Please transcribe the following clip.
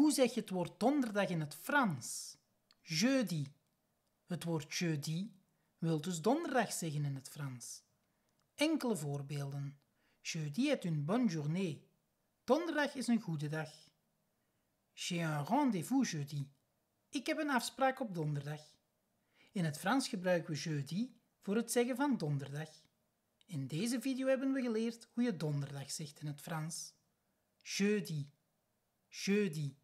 Hoe zeg je het woord donderdag in het Frans? Jeudi. Het woord jeudi wil dus donderdag zeggen in het Frans. Enkele voorbeelden. Jeudi est une bonne journée. Donderdag is een goede dag. J'ai un rendez-vous jeudi. Ik heb een afspraak op donderdag. In het Frans gebruiken we jeudi voor het zeggen van donderdag. In deze video hebben we geleerd hoe je donderdag zegt in het Frans. Jeudi. Jeudi.